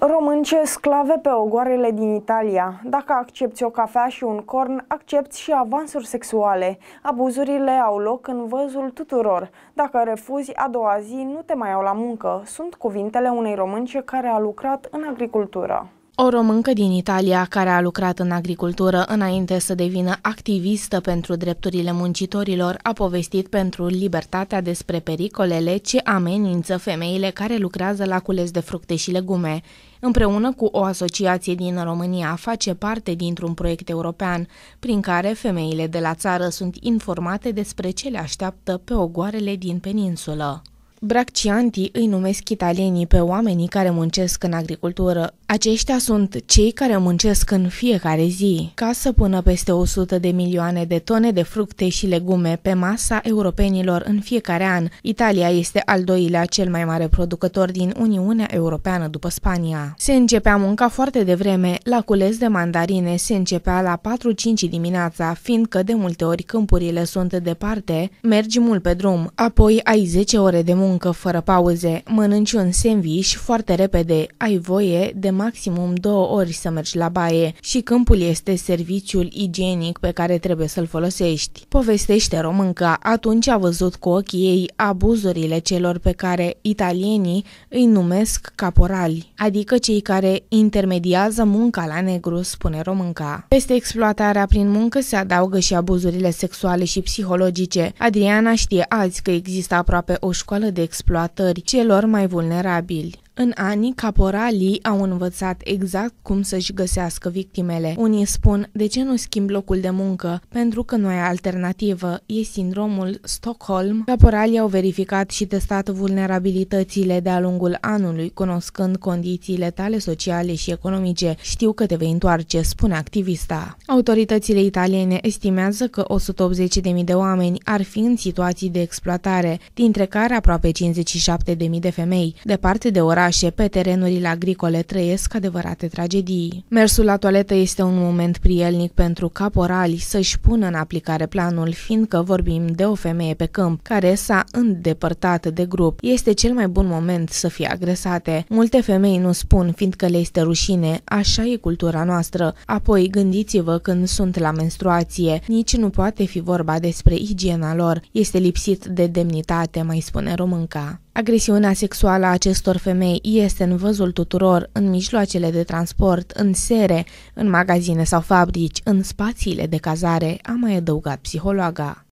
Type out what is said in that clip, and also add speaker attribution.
Speaker 1: Românce sclave pe ogoarele din Italia. Dacă accepti o cafea și un corn, accepti și avansuri sexuale. Abuzurile au loc în văzul tuturor. Dacă refuzi, a doua zi nu te mai au la muncă. Sunt cuvintele unei românce care a lucrat în agricultură. O româncă din Italia care a lucrat în agricultură înainte să devină activistă pentru drepturile muncitorilor a povestit pentru Libertatea despre pericolele ce amenință femeile care lucrează la cules de fructe și legume. Împreună cu o asociație din România face parte dintr-un proiect european prin care femeile de la țară sunt informate despre ce le așteaptă pe ogoarele din peninsulă. Braccianti îi numesc italienii pe oamenii care muncesc în agricultură aceștia sunt cei care muncesc în fiecare zi ca să pună peste 100 de milioane de tone de fructe și legume pe masa europenilor în fiecare an. Italia este al doilea cel mai mare producător din Uniunea Europeană după Spania. Se începea munca foarte devreme, la cules de mandarine se începea la 4-5 dimineața, fiindcă de multe ori câmpurile sunt departe, mergi mult pe drum, apoi ai 10 ore de muncă fără pauze, mănânci un sandwich foarte repede, ai voie de maximum două ori să mergi la baie și câmpul este serviciul igienic pe care trebuie să-l folosești. Povestește românca, atunci a văzut cu ochii ei abuzurile celor pe care italienii îi numesc caporali, adică cei care intermediază munca la negru, spune românca. Peste exploatarea prin muncă se adaugă și abuzurile sexuale și psihologice. Adriana știe azi că există aproape o școală de exploatări celor mai vulnerabili. În anii, caporalii au învățat exact cum să-și găsească victimele. Unii spun, de ce nu schimb locul de muncă? Pentru că nu ai alternativă, e sindromul Stockholm. Caporalii au verificat și testat vulnerabilitățile de-a lungul anului, cunoscând condițiile tale sociale și economice. Știu că te vei întoarce, spune activista. Autoritățile italiene estimează că 180.000 de oameni ar fi în situații de exploatare, dintre care aproape 57.000 de femei, departe de oraș orașe, pe terenurile agricole trăiesc adevărate tragedii. Mersul la toaletă este un moment prielnic pentru caporali să-și pună în aplicare planul, fiindcă vorbim de o femeie pe câmp care s-a îndepărtat de grup. Este cel mai bun moment să fie agresate. Multe femei nu spun, fiindcă le este rușine, așa e cultura noastră. Apoi gândiți-vă când sunt la menstruație, nici nu poate fi vorba despre igiena lor. Este lipsit de demnitate, mai spune românca. Agresiunea sexuală a acestor femei este în văzul tuturor, în mijloacele de transport, în sere, în magazine sau fabrici, în spațiile de cazare, a mai adăugat psihologa.